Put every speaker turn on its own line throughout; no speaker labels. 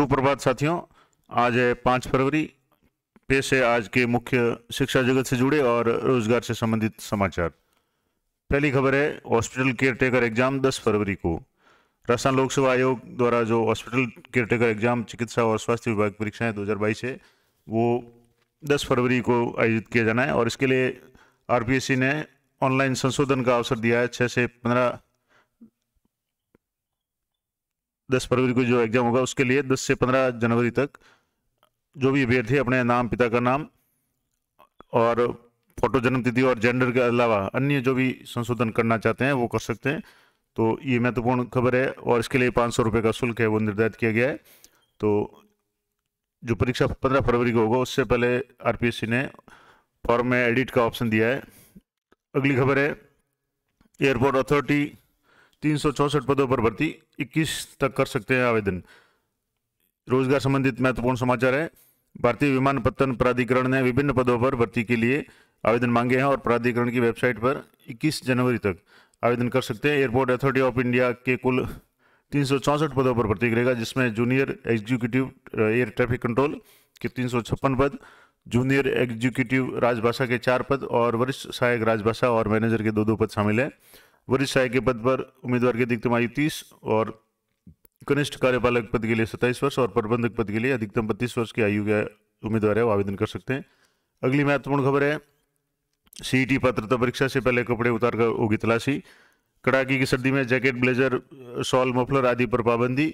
सुप्रभात साथियों आज है पाँच फरवरी पेश है आज के मुख्य शिक्षा जगत से जुड़े और रोजगार से संबंधित समाचार पहली खबर है हॉस्पिटल केयर टेकर एग्जाम 10 फरवरी को राजस्थान लोक सेवा आयोग द्वारा जो हॉस्पिटल केयर टेकर एग्जाम चिकित्सा और स्वास्थ्य विभाग परीक्षाएं 2022 है वो 10 फरवरी को आयोजित किया जाना है और इसके लिए आरपीएससी ने ऑनलाइन संशोधन का अवसर दिया है छः से पंद्रह दस फरवरी को जो एग्ज़ाम होगा उसके लिए दस से पंद्रह जनवरी तक जो भी अभ्यर्थी अपने नाम पिता का नाम और फोटो जन्म तिथि और जेंडर के अलावा अन्य जो भी संशोधन करना चाहते हैं वो कर सकते हैं तो ये महत्वपूर्ण खबर है और इसके लिए पाँच सौ रुपये का शुल्क है वो निर्धारित किया गया है तो जो परीक्षा पंद्रह फरवरी को होगा उससे पहले आर ने फॉर्म में एडिट का ऑप्शन दिया है अगली खबर है एयरपोर्ट अथॉरिटी तीन पदों पर भर्ती 21 तक कर सकते हैं आवेदन रोजगार संबंधित महत्वपूर्ण समाचार है भारतीय विमान पत्तन प्राधिकरण ने विभिन्न पदों पर भर्ती के लिए आवेदन मांगे हैं और प्राधिकरण की वेबसाइट पर 21 जनवरी तक आवेदन कर सकते हैं एयरपोर्ट अथॉरिटी ऑफ इंडिया के कुल तीन पदों पर भर्ती करेगा जिसमें junior executive air traffic control के तीन पद जूनियर एग्जीक्यूटिव राजभाषा के चार पद और वरिष्ठ सहायक राजभाषा और मैनेजर के दो दो पद शामिल हैं वरिष्ठ सहायक के पद पर उम्मीदवार की अधिकतम आयु तीस और कनिष्ठ कार्यपालक पद के लिए सत्ताईस वर्ष और प्रबंधक पद के लिए अधिकतम बत्तीस वर्ष की आयु के उम्मीदवार है वो आवेदन कर सकते हैं अगली महत्वपूर्ण खबर है सीईटी पात्रता परीक्षा से पहले कपड़े उतार कर होगी तलाशी कड़ाके की सर्दी में जैकेट ब्लेजर शॉल मफलर आदि पर पाबंदी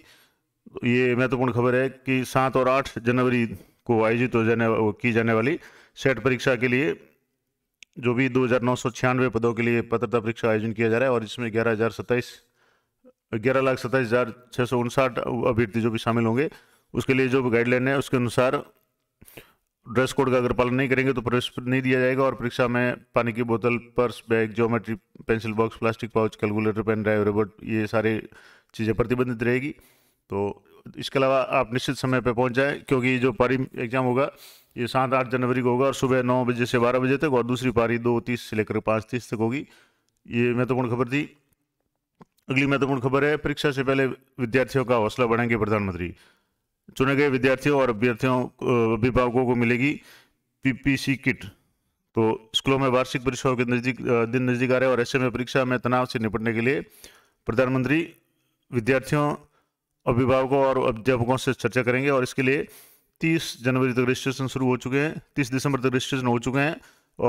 ये महत्वपूर्ण खबर है कि सात और आठ जनवरी को आयोजित हो जाने की जाने वाली सेट परीक्षा के लिए जो भी दो हज़ार नौ सौ छियानवे पदों के लिए पत्रता परीक्षा आयोजन किया जा रहा है और इसमें ग्यारह हज़ार सत्ताईस ग्यारह लाख सत्ताईस हज़ार छः सौ उनसाठ अभ्यर्थी जो भी शामिल होंगे उसके लिए जो गाइडलाइन है उसके अनुसार ड्रेस कोड का अगर पालन नहीं करेंगे तो प्रवेश नहीं दिया जाएगा और परीक्षा में पानी की बोतल purse bag geometry pencil box plastic pouch calculator pen drive robot ये सारे चीज़ें प्रतिबंधित रहेगी तो इसके अलावा आप निश्चित समय पर पहुँच जाएँ क्योंकि जो पारी एग्ज़ाम होगा ये सात आठ जनवरी को होगा और सुबह नौ बजे से बारह बजे तक और दूसरी पारी दो तीस से लेकर पाँच तीस तक होगी ये महत्वपूर्ण खबर थी अगली महत्वपूर्ण खबर है परीक्षा से पहले विद्यार्थियों का हौसला बढ़ाएंगे प्रधानमंत्री चुने गए विद्यार्थियों और अभ्यर्थियों अभिभावकों को मिलेगी पीपीसी किट तो स्कूलों में वार्षिक परीक्षाओं के नज़दीक दिन नज़दीक आ रहे हैं और ऐसे में परीक्षा में तनाव से निपटने के लिए प्रधानमंत्री विद्यार्थियों अभिभावकों और अध्यापकों से चर्चा करेंगे और इसके लिए 30 जनवरी तक रजिस्ट्रेशन शुरू हो चुके हैं 30 दिसंबर तक रजिस्ट्रेशन हो चुके हैं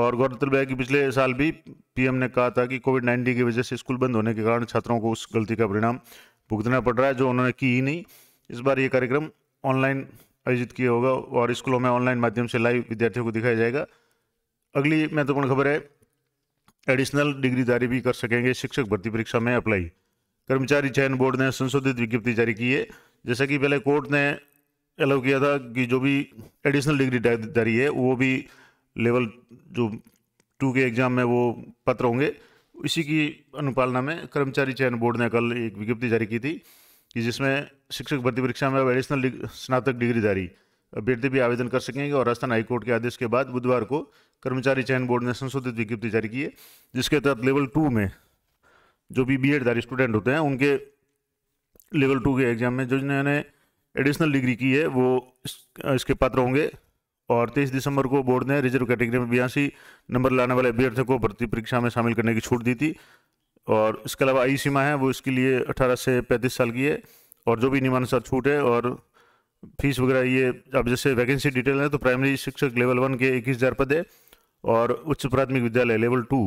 और गौरतलब है कि पिछले साल भी पीएम ने कहा था कि कोविड नाइन्टीन की वजह से स्कूल बंद होने के कारण छात्रों को उस गलती का परिणाम भुगतना पड़ रहा है जो उन्होंने की ही नहीं इस बार ये कार्यक्रम ऑनलाइन आयोजित किया होगा और स्कूलों में ऑनलाइन माध्यम से लाइव विद्यार्थियों को दिखाया जाएगा अगली महत्वपूर्ण खबर है एडिशनल डिग्रीदारी भी कर सकेंगे शिक्षक भर्ती परीक्षा में अप्लाई कर्मचारी चयन बोर्ड ने संशोधित विज्ञप्ति जारी की है जैसा कि पहले कोर्ट ने अलाउ किया था कि जो भी एडिशनल डिग्री जारी है वो भी लेवल जो टू के एग्ज़ाम में वो पत्र होंगे इसी की अनुपालना में कर्मचारी चयन बोर्ड ने कल एक विज्ञप्ति जारी की थी कि जिसमें शिक्षक भर्ती परीक्षा में अब एडिशनल स्नातक डिग्री जारी अभ्यर्थी भी आवेदन कर सकेंगे और राजस्थान हाईकोर्ट के आदेश के बाद बुधवार को कर्मचारी चयन बोर्ड ने संशोधित विज्ञप्ति जारी की है जिसके तहत लेवल टू में जो भी बी एडदार स्टूडेंट होते हैं उनके लेवल टू के एग्ज़ाम में जो जिन्होंने एडिशनल डिग्री की है वो इसके पात्र होंगे और तेईस दिसंबर को बोर्ड ने रिजर्व कैटेगरी में बयासी नंबर लाने वाले अभ्यर्थियों को भर्ती परीक्षा में शामिल करने की छूट दी थी और इसके अलावा आई सीमा है वो इसके लिए 18 से 35 साल की है और जो भी नियमानुसार छूट है और फीस वगैरह ये अब जैसे वैकेंसी डिटेल है तो प्राइमरी शिक्षक लेवल वन के इक्कीस हज़ार पद है और उच्च प्राथमिक विद्यालय लेवल टू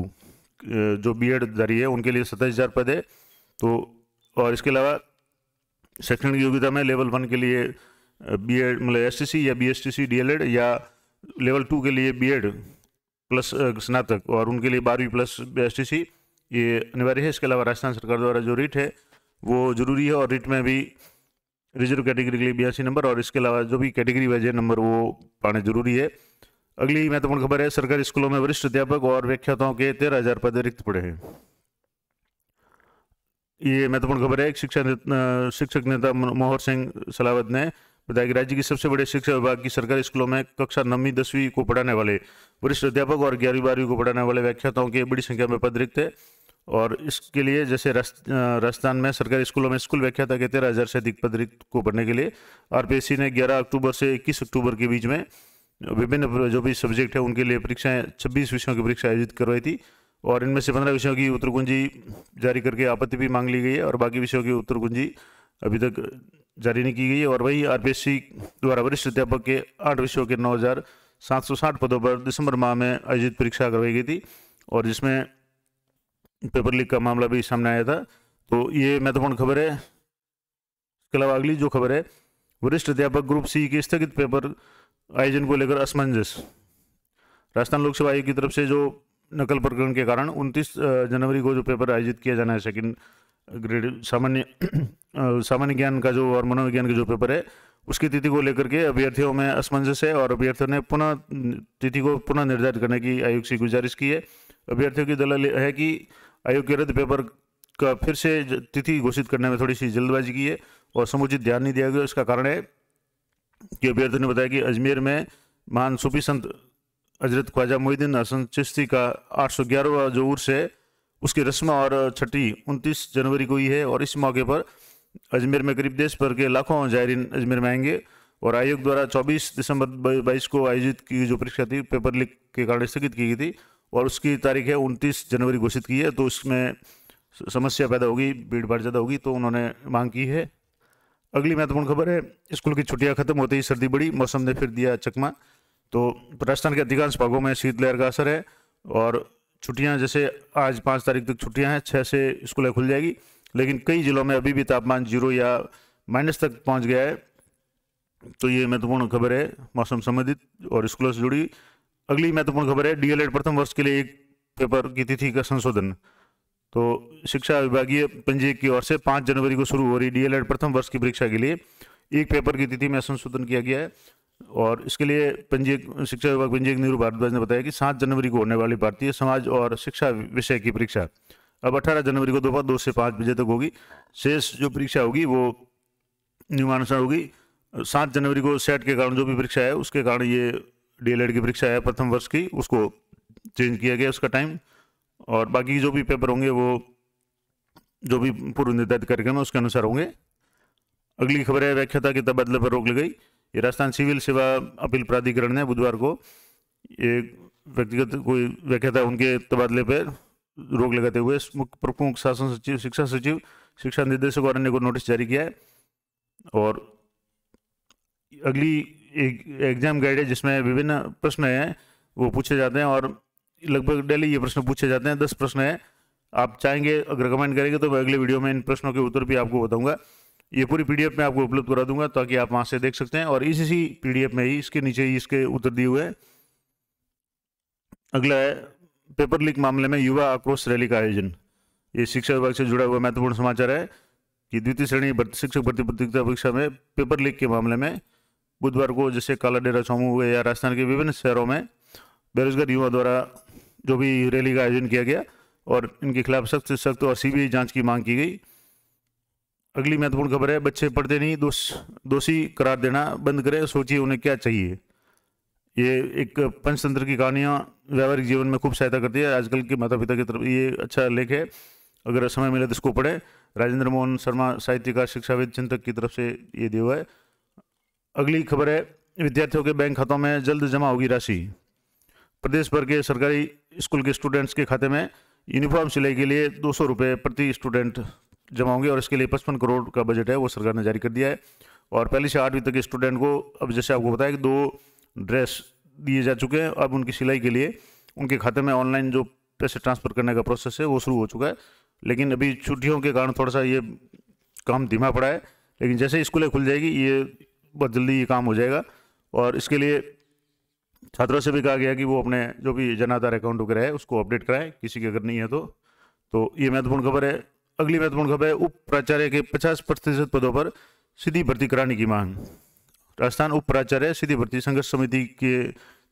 जो बी एड धरी है उनके लिए सत्ताईस हज़ार पद है तो और इसके अलावा शैक्षणिक योग्यता में लेवल वन के लिए बी एड मतलब एस या बी एस या लेवल टू के लिए बी एड प्लस स्नातक और उनके लिए बारहवीं प्लस एस ये अनिवार्य है इसके अलावा राजस्थान सरकार द्वारा जो रीट है वो ज़रूरी है और रीट में भी रिजर्व कैटेगरी के लिए बयासी नंबर और इसके अलावा जो भी कैटेगरी वाइज है नंबर वो पाने ज़रूरी है अगली महत्वपूर्ण खबर है सरकारी स्कूलों में वरिष्ठ अध्यापक और व्याख्याताओं के तेरह हजार पद रिक्त पड़े हैं ये महत्वपूर्ण खबर है शिक्षा शिक्षक नेता मनोहर सिंह सलावत ने बताया कि राज्य के सबसे बड़े शिक्षा विभाग की सरकारी स्कूलों में कक्षा नवीं दसवीं को पढ़ाने वाले वरिष्ठ अध्यापक और ग्यारहवीं बारहवीं को पढ़ाने वाले व्याख्याताओं के बड़ी संख्या में पद रिक्त है और इसके लिए जैसे राजस्थान में सरकारी स्कूलों में स्कूल व्याख्याता के तेरह हज़ार से अधिक पद रिक्त को भरने के लिए आरपीएससी ने ग्यारह अक्टूबर से इक्कीस अक्टूबर के बीच में विभिन्न जो भी सब्जेक्ट है उनके लिए परीक्षाएं छब्बीस विषयों की परीक्षा आयोजित करवाई थी और इनमें से पंद्रह विषयों की उत्तर कुंजी जारी करके आपत्ति भी मांग ली गई है और बाकी विषयों की उत्तर कुंजी अभी तक जारी नहीं की गई है और वही आर द्वारा वरिष्ठ अध्यापक के आठ विषयों के नौ हज़ार सात सौ साठ पदों पर दिसंबर माह में आयोजित परीक्षा करवाई गई थी और जिसमें पेपर लीक का मामला भी सामने आया था तो ये महत्वपूर्ण खबर है इसके अलावा अगली जो खबर है वरिष्ठ अध्यापक ग्रुप सी के स्थगित पेपर आयोजन को लेकर असमंजस राजस्थान लोक सेवा आयोग की तरफ से जो नकल प्रकरण के कारण 29 जनवरी को जो पेपर आयोजित किया जाना है सेकंड ग्रेड सामान्य सामान्य ज्ञान का जो और मनोविज्ञान का जो पेपर है उसकी तिथि को लेकर के अभ्यर्थियों में असमंजस है और अभ्यर्थियों ने पुनः तिथि को पुनः निर्धारित करने की आयोग से गुजारिश की है अभ्यर्थियों की दलाल है कि आयोग के रद्द पेपर का फिर से तिथि घोषित करने में थोड़ी सी जल्दबाजी की है और समुचित ध्यान नहीं दिया गया इसका कारण है कि अभ्यर्थी ने बताया कि अजमेर में महान सूफी संत हजरत ख्वाजा मोहिद्दीन हसन चिश्ती का आठ सौ ग्यारहवा जो उर्स है उसकी रस्म और छठी उनतीस जनवरी को ही है और इस मौके पर अजमेर में करीब देश भर के लाखों जायरीन अजमेर में आएंगे और आयोग द्वारा 24 दिसंबर 22 को आयोजित की जो परीक्षा थी पेपर लीक के कारण स्थगित की गई थी और उसकी तारीख है उनतीस जनवरी घोषित की है तो उसमें समस्या पैदा होगी भीड़ भाड़ ज़्यादा होगी तो उन्होंने मांग की है अगली महत्वपूर्ण खबर है स्कूल की छुट्टियां खत्म होते ही सर्दी बढ़ी मौसम ने फिर दिया चकमा तो राजस्थान के अधिकांश भागों में शीतलहर का असर है और छुट्टियां जैसे आज पाँच तारीख तक छुट्टियां हैं छः से स्कूलें खुल जाएगी लेकिन कई जिलों में अभी भी तापमान जीरो या माइनस तक पहुँच गया है तो ये महत्वपूर्ण खबर है मौसम संबंधित और स्कूलों से जुड़ी अगली महत्वपूर्ण खबर है डी प्रथम वर्ष के लिए एक पेपर की तिथि का संशोधन तो शिक्षा विभागीय पंजीयक की ओर से पाँच जनवरी को शुरू हो रही डीएलएड प्रथम वर्ष की परीक्षा के लिए एक पेपर की तिथि में संशोधन किया गया है और इसके लिए पंजीय शिक्षा विभाग पंजीयक नीरू भारद्वाज ने बताया कि सात जनवरी को होने वाली भारतीय समाज और शिक्षा विषय की परीक्षा अब अठारह जनवरी को दोपहर दो से पाँच बजे तक होगी शेष जो परीक्षा होगी वो नियमानुसार होगी सात जनवरी को सेट के कारण जो भी परीक्षा है उसके कारण ये डीएलएड की परीक्षा है प्रथम वर्ष की उसको चेंज किया गया उसका टाइम और बाकी जो भी पेपर होंगे वो जो भी पूर्व निर्धारित कार्यक्रम है उसके अनुसार होंगे अगली खबर है व्याख्याता के तबादले पर रोक लगाई ये राजस्थान सिविल सेवा अपील प्राधिकरण ने बुधवार को एक व्यक्तिगत कोई व्याख्याता उनके तबादले पर रोक लगाते हुए प्रमुख शासन सचिव शिक्षा सचिव शिक्षा निदेशक और अन्य को नोटिस जारी किया है और अगली एक एग्जाम गाइड है जिसमें विभिन्न प्रश्न हैं वो पूछे जाते हैं और लगभग डेली ये प्रश्न पूछे जाते हैं दस प्रश्न हैं आप चाहेंगे अगर कमेंट करेंगे तो मैं अगले वीडियो में इन प्रश्नों के उत्तर भी आपको बताऊंगा ये पूरी पीडीएफ में आपको उपलब्ध करा दूंगा ताकि आप वहाँ से देख सकते हैं और इसी पीडीएफ में ही इसके नीचे ही इसके उत्तर दिए हुए हैं अगला है पेपर लीक मामले में युवा आक्रोश रैली का आयोजन ये शिक्षा विभाग से जुड़ा हुआ महत्वपूर्ण समाचार है कि द्वितीय श्रेणी शिक्षक भर्ती प्रतियोगिता परीक्षा में पेपर लीक के मामले में बुधवार को जैसे काला डेरा चौमू हुए या राजस्थान के विभिन्न शहरों में बेरोजगार युवा द्वारा जो भी रैली का आयोजन किया गया और इनके खिलाफ सख्त से सख्त और सी जांच की मांग की गई अगली महत्वपूर्ण खबर है बच्चे पढ़ते नहीं दोष दोषी करार देना बंद करें सोचिए उन्हें क्या चाहिए ये एक पंचतंत्र की कहानियाँ व्यावहारिक जीवन में खूब सहायता करती है आजकल के माता पिता की तरफ ये अच्छा लेख है अगर समय मिले तो इसको पढ़े राजेंद्र मोहन शर्मा साहित्यकार शिक्षाविद चिंतक की तरफ से ये दिया है अगली खबर है विद्यार्थियों के बैंक खातों में जल्द जमा होगी राशि प्रदेश भर के सरकारी स्कूल के स्टूडेंट्स के खाते में यूनिफॉर्म सिलाई के लिए दो सौ प्रति स्टूडेंट जमा होंगे और इसके लिए पचपन करोड़ का बजट है वो सरकार ने जारी कर दिया है और पहले से आठवीं तक के स्टूडेंट को अब जैसे आपको बताया कि दो ड्रेस दिए जा चुके हैं अब उनकी सिलाई के लिए उनके खाते में ऑनलाइन जो पैसे ट्रांसफ़र करने का प्रोसेस है वो शुरू हो चुका है लेकिन अभी छुट्टियों के कारण थोड़ा सा ये काम धीमा पड़ा है लेकिन जैसे स्कूलें खुल जाएगी ये बहुत जल्दी ये काम हो जाएगा और इसके लिए छात्रों से भी कहा गया कि वो अपने जो भी जनाधार अकाउंट वगैरह है उसको अपडेट कराए किसी के अगर नहीं है तो तो ये महत्वपूर्ण खबर है अगली महत्वपूर्ण खबर है उप प्राचार्य के पचास प्रतिशत पदों पर सीधी भर्ती कराने की मांग राजस्थान उप प्राचार्य सीधी भर्ती संघर्ष समिति के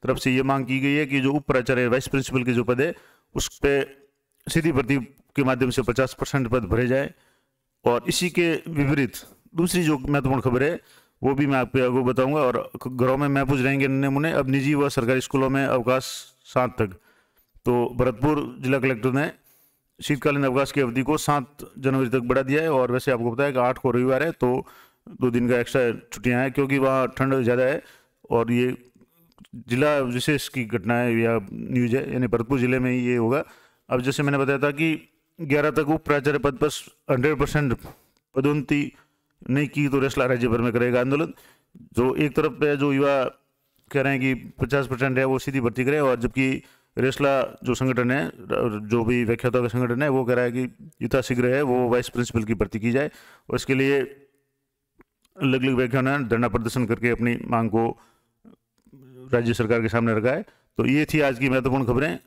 तरफ से ये मांग की गई है कि जो उप प्राचार्य वाइस प्रिंसिपल के जो पद है उस पर सीधी भर्ती के माध्यम से पचास परसेंट पद भरे जाए और इसी के विपरीत दूसरी जो महत्वपूर्ण खबर है वो भी मैं आपके आगे बताऊंगा और घरों में महफूज रहेंगे मुन्ने अब निजी व सरकारी स्कूलों में अवकाश सात तक तो भरतपुर जिला कलेक्टर ने शीतकालीन अवकाश की अवधि को सात जनवरी तक बढ़ा दिया है और वैसे आपको बताया कि आठ को रविवार है तो दो दिन का एक्स्ट्रा छुट्टियाँ हैं क्योंकि वहाँ ठंड ज़्यादा है और ये जिला विशेष की घटना है या न्यूज है यानी भरतपुर ज़िले में ही ये होगा अब जैसे मैंने बताया था कि ग्यारह तक उप प्राचार्य पद पर हंड्रेड परसेंट पदोन्नति नहीं की तो रेस्ला राज्य भर में करेगा आंदोलन जो एक तरफ पे जो युवा कह रहे हैं कि पचास परसेंट है वो सीधी भर्ती करे और जबकि रेस्ला जो संगठन है जो भी व्याख्याता का संगठन है वो कह रहा है कि युता शीघ्र है वो वाइस प्रिंसिपल की भर्ती की जाए और इसके लिए अलग अलग व्याख्यान धरना प्रदर्शन करके अपनी मांग को राज्य सरकार के सामने रखा है तो ये थी आज की महत्वपूर्ण खबरें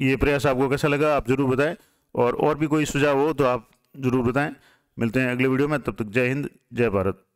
ये प्रयास आपको कैसा लगा आप ज़रूर बताएं और और भी कोई सुझाव हो तो आप ज़रूर बताएं मिलते हैं अगले वीडियो में तब तक जय हिंद जय भारत